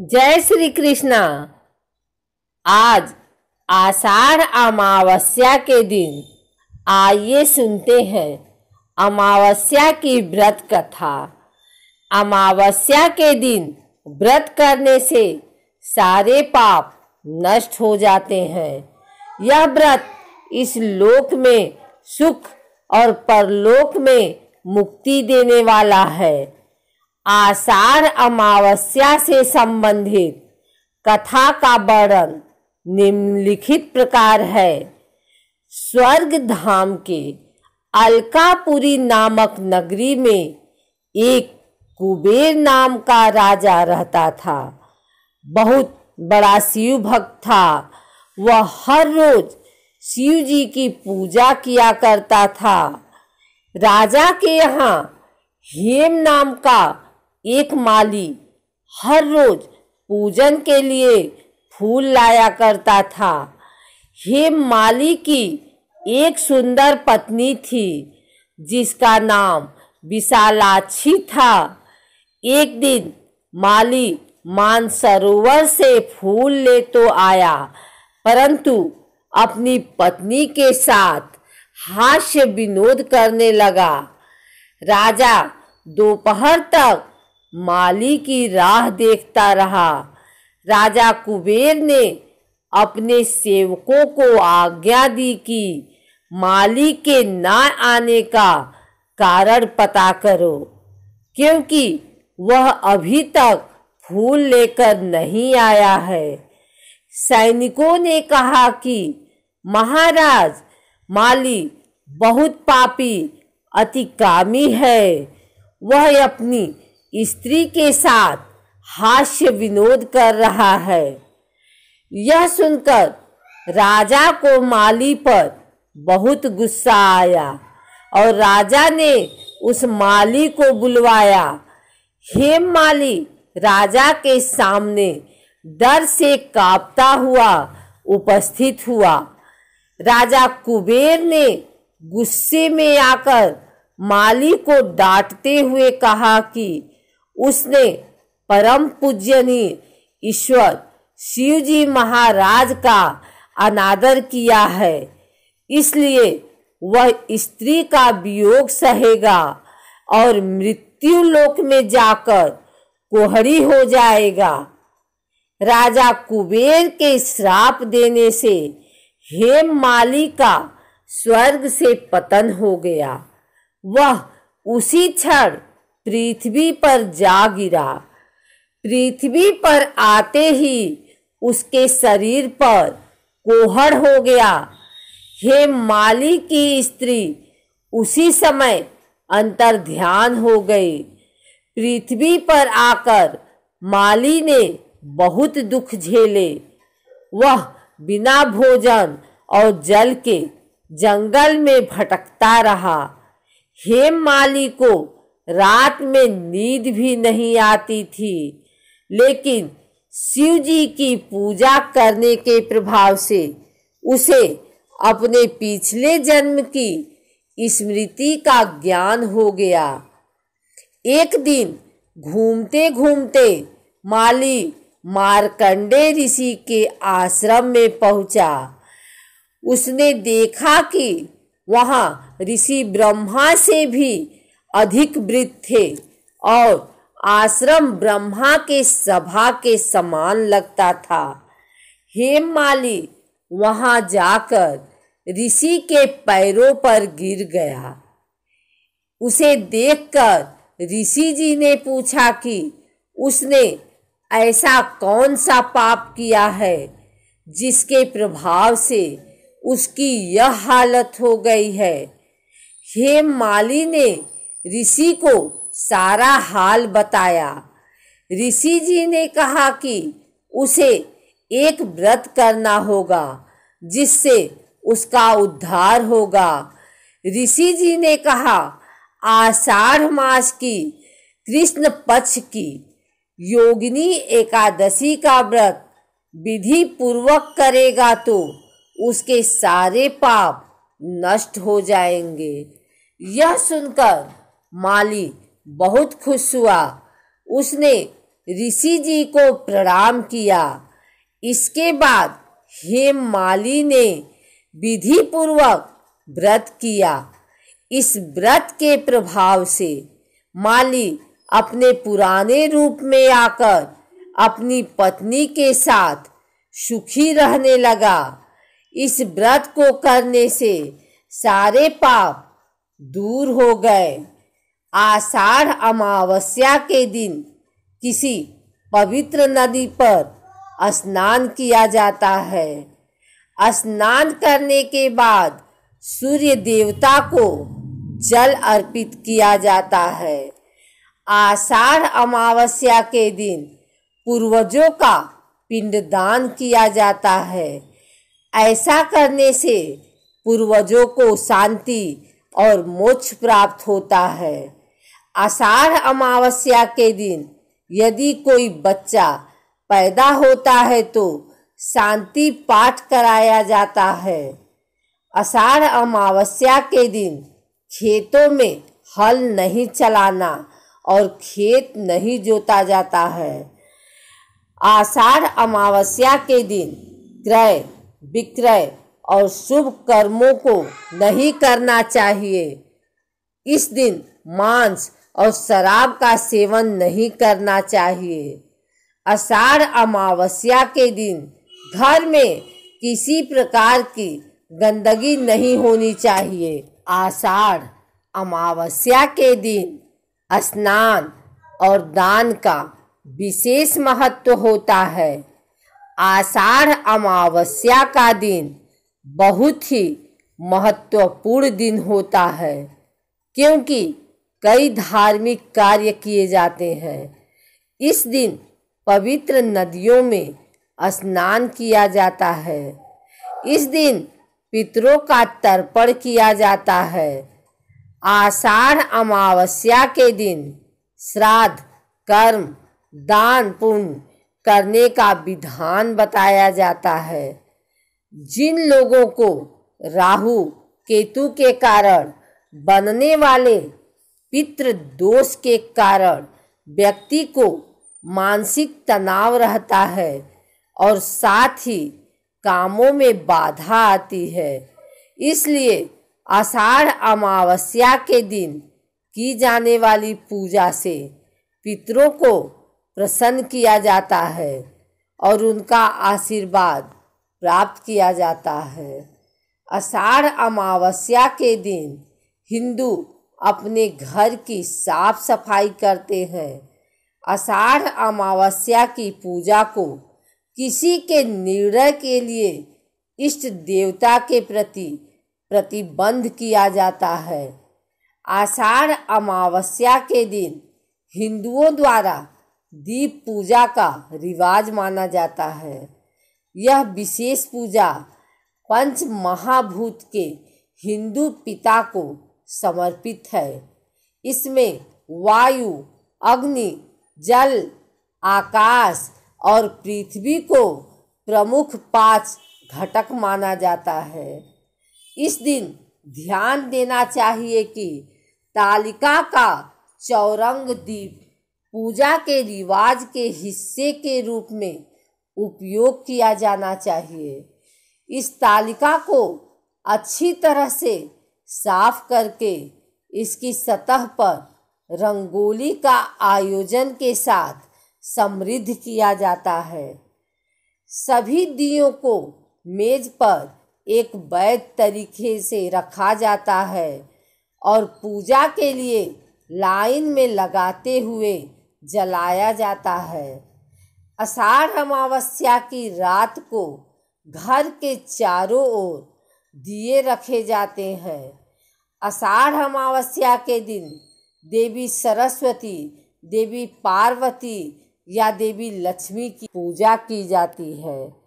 जय श्री कृष्णा आज आषाढ़ अमावस्या के दिन आइए सुनते हैं अमावस्या की व्रत कथा अमावस्या के दिन व्रत करने से सारे पाप नष्ट हो जाते हैं यह व्रत इस लोक में सुख और परलोक में मुक्ति देने वाला है आषाढ़ अमावस्या से संबंधित कथा का वर्णन निम्नलिखित प्रकार है स्वर्ग धाम के अलकापुरी नामक नगरी में एक कुबेर नाम का राजा रहता था बहुत बड़ा शिव भक्त था वह हर रोज शिव जी की पूजा किया करता था राजा के यहाँ हेम नाम का एक माली हर रोज पूजन के लिए फूल लाया करता था हे माली की एक सुंदर पत्नी थी जिसका नाम विशालाक्षी था एक दिन माली मानसरोवर से फूल ले तो आया परंतु अपनी पत्नी के साथ हास्य विनोद करने लगा राजा दोपहर तक माली की राह देखता रहा राजा कुबेर ने अपने सेवकों को आज्ञा दी कि माली के ना आने का कारण पता करो क्योंकि वह अभी तक फूल लेकर नहीं आया है सैनिकों ने कहा कि महाराज माली बहुत पापी अतिकामी है वह अपनी स्त्री के साथ हास्य विनोद कर रहा है यह सुनकर राजा को माली पर बहुत गुस्सा आया और राजा ने उस माली को बुलवाया हेम माली राजा के सामने डर से कांपता हुआ उपस्थित हुआ राजा कुबेर ने गुस्से में आकर माली को डांटते हुए कहा कि उसने परम पूज्यनीय ईश्वर शिव जी महाराज का अनादर किया है इसलिए वह स्त्री का वियोग सहेगा और मृत्यु लोक में जाकर कोहरी हो जाएगा राजा कुबेर के श्राप देने से हेम माली का स्वर्ग से पतन हो गया वह उसी क्षण पृथ्वी पर जा गिरा पृथ्वी पर आते ही उसके शरीर पर कोहड़ हो गया हे माली की स्त्री उसी समय अंतर ध्यान हो गई पृथ्वी पर आकर माली ने बहुत दुख झेले वह बिना भोजन और जल के जंगल में भटकता रहा हे माली को रात में नींद भी नहीं आती थी लेकिन शिव जी की पूजा करने के प्रभाव से उसे अपने पिछले जन्म की स्मृति का ज्ञान हो गया एक दिन घूमते घूमते माली मारकंडे ऋषि के आश्रम में पहुंचा उसने देखा कि वहाँ ऋषि ब्रह्मा से भी अधिक वृद्ध थे और आश्रम ब्रह्मा के सभा के समान लगता था हेम माली वहाँ जाकर ऋषि के पैरों पर गिर गया उसे देखकर ऋषि जी ने पूछा कि उसने ऐसा कौन सा पाप किया है जिसके प्रभाव से उसकी यह हालत हो गई है हे माली ने ऋषि को सारा हाल बताया ऋषि जी ने कहा कि उसे एक व्रत करना होगा जिससे उसका उद्धार होगा ऋषि जी ने कहा आषाढ़ मास की कृष्ण पक्ष की योगिनी एकादशी का व्रत विधि पूर्वक करेगा तो उसके सारे पाप नष्ट हो जाएंगे यह सुनकर माली बहुत खुश हुआ उसने ऋषि जी को प्रणाम किया इसके बाद हेम माली ने विधि पूर्वक व्रत किया इस व्रत के प्रभाव से माली अपने पुराने रूप में आकर अपनी पत्नी के साथ सुखी रहने लगा इस व्रत को करने से सारे पाप दूर हो गए आषाढ़ अमावस्या के दिन किसी पवित्र नदी पर स्नान किया जाता है स्नान करने के बाद सूर्य देवता को जल अर्पित किया जाता है आषाढ़ अमावस्या के दिन पूर्वजों का पिंडदान किया जाता है ऐसा करने से पूर्वजों को शांति और मोक्ष प्राप्त होता है आषाढ़ अमावस्या के दिन यदि कोई बच्चा पैदा होता है तो शांति पाठ कराया जाता है आषाढ़ अमावस्या के दिन खेतों में हल नहीं चलाना और खेत नहीं जोता जाता है आषाढ़ अमावस्या के दिन क्रय विक्रय और शुभ कर्मों को नहीं करना चाहिए इस दिन मांस और शराब का सेवन नहीं करना चाहिए अषाढ़ अमावस्या के दिन घर में किसी प्रकार की गंदगी नहीं होनी चाहिए आषाढ़ अमावस्या के दिन स्नान और दान का विशेष महत्व होता है आषाढ़ अमावस्या का दिन बहुत ही महत्वपूर्ण दिन होता है क्योंकि कई धार्मिक कार्य किए जाते हैं इस दिन पवित्र नदियों में स्नान किया जाता है इस दिन पितरों का तर्पण किया जाता है आषाढ़ अमावस्या के दिन श्राद्ध कर्म दान पुण्य करने का विधान बताया जाता है जिन लोगों को राहु केतु के कारण बनने वाले पित्र दोष के कारण व्यक्ति को मानसिक तनाव रहता है और साथ ही कामों में बाधा आती है इसलिए आषाढ़ अमावस्या के दिन की जाने वाली पूजा से पितरों को प्रसन्न किया जाता है और उनका आशीर्वाद प्राप्त किया जाता है आषाढ़ अमावस्या के दिन हिंदू अपने घर की साफ सफाई करते हैं आषाढ़ अमावस्या की पूजा को किसी के निर्णय के लिए इष्ट देवता के प्रति प्रतिबंध किया जाता है आषाढ़ अमावस्या के दिन हिंदुओं द्वारा दीप पूजा का रिवाज माना जाता है यह विशेष पूजा पंच महाभूत के हिंदू पिता को समर्पित है इसमें वायु अग्नि जल आकाश और पृथ्वी को प्रमुख पांच घटक माना जाता है इस दिन ध्यान देना चाहिए कि तालिका का चौरंग दीप पूजा के रिवाज के हिस्से के रूप में उपयोग किया जाना चाहिए इस तालिका को अच्छी तरह से साफ करके इसकी सतह पर रंगोली का आयोजन के साथ समृद्ध किया जाता है सभी दियों को मेज पर एक वैध तरीके से रखा जाता है और पूजा के लिए लाइन में लगाते हुए जलाया जाता है अषाढ़ अमावस्या की रात को घर के चारों ओर दिए रखे जाते हैं अषाढ़ अमावस्या के दिन देवी सरस्वती देवी पार्वती या देवी लक्ष्मी की पूजा की जाती है